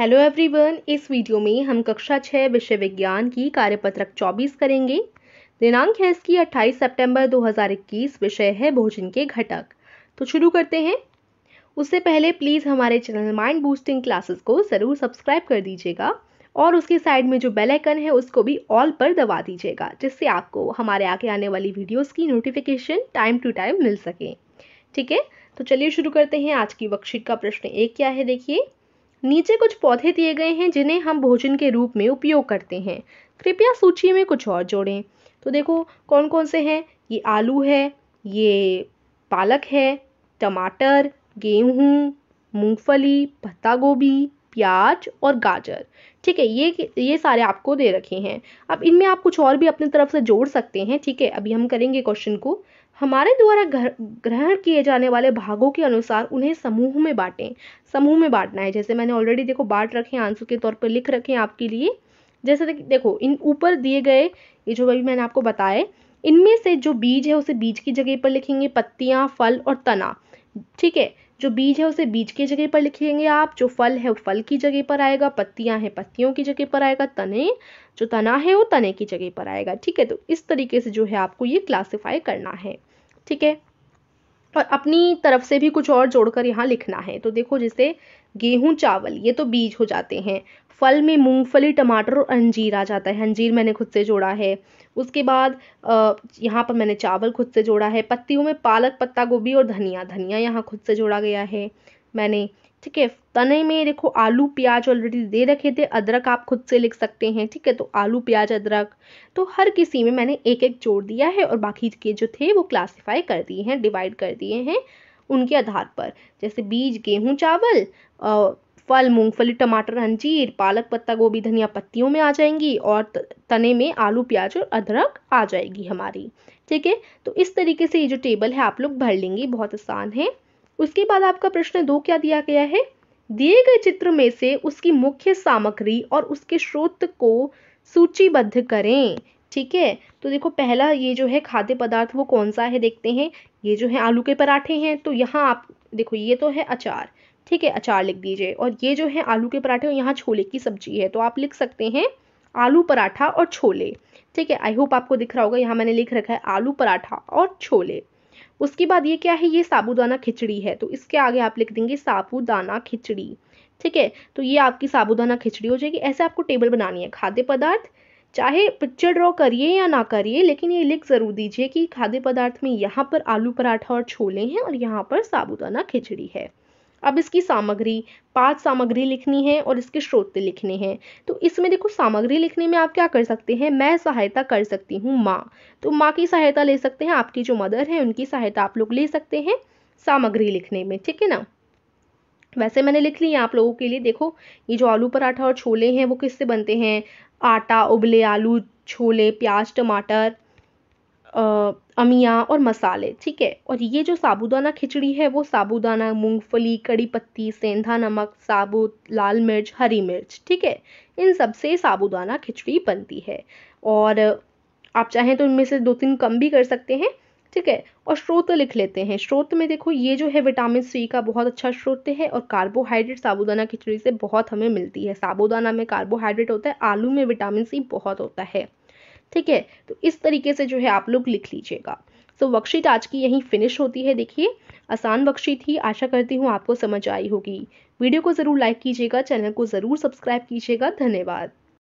hello everyone इस video में हम कक्षा छः विषय विज्ञान की कार्यपत्रक 24 करेंगे दिनांक है इसकी 28 सितंबर 2021 विषय है भोजन के घटक तो शुरू करते हैं उससे पहले प्लीज़ हमारे चैनल माइंड बूस्टिंग क्लासेस को ज़रूर सब्सक्राइब कर दीजिएगा और उसके साइड में जो बेल आइकन है उसको भी ऑल पर दबा दीजिएगा जिससे आपको हमारे आगे आने वाली वीडियोज़ की नोटिफिकेशन टाइम टू टाइम मिल सके ठीक है तो चलिए शुरू करते हैं आज की वर्कशीट का प्रश्न एक क्या है देखिए नीचे कुछ पौधे दिए गए हैं जिन्हें हम भोजन के रूप में उपयोग करते हैं कृपया सूची में कुछ और जोड़ें तो देखो कौन कौन से हैं ये आलू है ये पालक है टमाटर गेहूँ मूंगफली पत्ता गोभी प्याज और गाजर ठीक है ये ये सारे आपको दे रखे हैं अब इनमें आप कुछ और भी अपनी तरफ से जोड़ सकते हैं ठीक है अभी हम करेंगे क्वेश्चन को हमारे द्वारा ग्रहण किए जाने वाले भागों के अनुसार उन्हें समूह में बांटें समूह में बांटना है जैसे मैंने ऑलरेडी देखो बांट रखे हैं आंसर के तौर पर लिख रखे हैं आपके लिए जैसे देखो इन ऊपर दिए गए ये जो अभी मैंने आपको बताए इनमें से जो बीज है उसे बीज की जगह पर लिखेंगे पत्तियाँ फल और तना ठीक है जो बीज है उसे बीज की जगह पर लिखेंगे आप जो फल है वो फल की जगह पर आएगा पत्तियां हैं पत्तियों की जगह पर आएगा तने जो तना है वो तने की जगह पर आएगा ठीक है तो इस तरीके से जो है आपको ये क्लासीफाई करना है ठीक है और अपनी तरफ से भी कुछ और जोड़कर यहाँ लिखना है तो देखो जैसे गेहूँ चावल ये तो बीज हो जाते हैं फल में मूंगफली टमाटर और अंजीर आ जाता है अंजीर मैंने खुद से जोड़ा है उसके बाद यहाँ पर मैंने चावल खुद से जोड़ा है पत्तियों में पालक पत्ता गोभी और धनिया धनिया यहाँ खुद से जोड़ा गया है मैंने ठीक है तने में देखो आलू प्याज ऑलरेडी दे रखे थे अदरक आप खुद से लिख सकते हैं ठीक है तो आलू प्याज अदरक तो हर किसी में मैंने एक एक जोड़ दिया है और बाकी के जो थे वो क्लासीफाई कर दिए हैं डिवाइड कर दिए हैं उनके आधार पर जैसे बीज गेहूँ चावल फल मूंगफली टमाटर अंजीर पालक पत्ता गोभी धनिया पत्तियों में आ जाएंगी और तने में आलू प्याज और अदरक आ जाएगी हमारी ठीक है तो इस तरीके से ये जो टेबल है आप लोग भर लेंगे बहुत आसान है उसके बाद आपका प्रश्न दो क्या दिया गया है दिए गए चित्र में से उसकी मुख्य सामग्री और उसके स्रोत को सूचीबद्ध करें ठीक है तो देखो पहला ये जो है खाद्य पदार्थ वो कौन सा है देखते हैं ये जो है आलू के पराठे हैं तो यहाँ आप देखो ये तो है अचार ठीक है अचार लिख दीजिए और ये जो है आलू के पराठे और यहाँ छोले की सब्जी है तो आप लिख सकते हैं आलू पराठा और छोले ठीक है आई होप आपको दिख रहा होगा यहाँ मैंने लिख रखा है आलू पराठा और छोले उसके बाद ये क्या है ये साबुदाना खिचड़ी है तो इसके आगे आप लिख देंगे साबुदाना खिचड़ी ठीक है तो ये आपकी साबुदाना खिचड़ी हो जाएगी ऐसे आपको टेबल बनानी है खाद्य पदार्थ चाहे पिक्चर ड्रॉ करिए या ना करिए लेकिन ये लिख ज़रूर दीजिए कि खाद्य पदार्थ में यहाँ पर आलू पराठा और छोले हैं और यहाँ पर साबुदाना खिचड़ी है अब इसकी सामग्री पांच सामग्री लिखनी है और इसके स्रोत लिखने हैं तो इसमें देखो सामग्री लिखने में आप क्या कर सकते हैं मैं सहायता कर सकती हूँ माँ तो माँ की सहायता ले सकते हैं आपकी जो मदर है उनकी सहायता आप लोग ले सकते हैं सामग्री लिखने में ठीक है ना वैसे मैंने लिख ली है आप लोगों के लिए देखो ये जो आलू पराठा और छोले हैं वो किससे बनते हैं आटा उबले आलू छोले प्याज टमाटर अमिया और मसाले ठीक है और ये जो साबूदाना खिचड़ी है वो साबूदाना मूंगफली कड़ी पत्ती सेंधा नमक साबुत लाल मिर्च हरी मिर्च ठीक है इन सब से साबूदाना खिचड़ी बनती है और आप चाहें तो इनमें से दो तीन कम भी कर सकते हैं ठीक है और स्रोत लिख लेते हैं स्रोत में देखो ये जो है विटामिन सी का बहुत अच्छा स्रोत है और कार्बोहाइड्रेट साबूदाना खिचड़ी से बहुत हमें मिलती है साबूदाना में कार्बोहाइड्रेट होता है आलू में विटामिन सी बहुत होता है ठीक है तो इस तरीके से जो है आप लोग लिख लीजिएगा सो so, वर्कशीट आज की यहीं फिनिश होती है देखिए आसान वर्कशीट ही आशा करती हूँ आपको समझ आई होगी वीडियो को ज़रूर लाइक कीजिएगा चैनल को ज़रूर सब्सक्राइब कीजिएगा धन्यवाद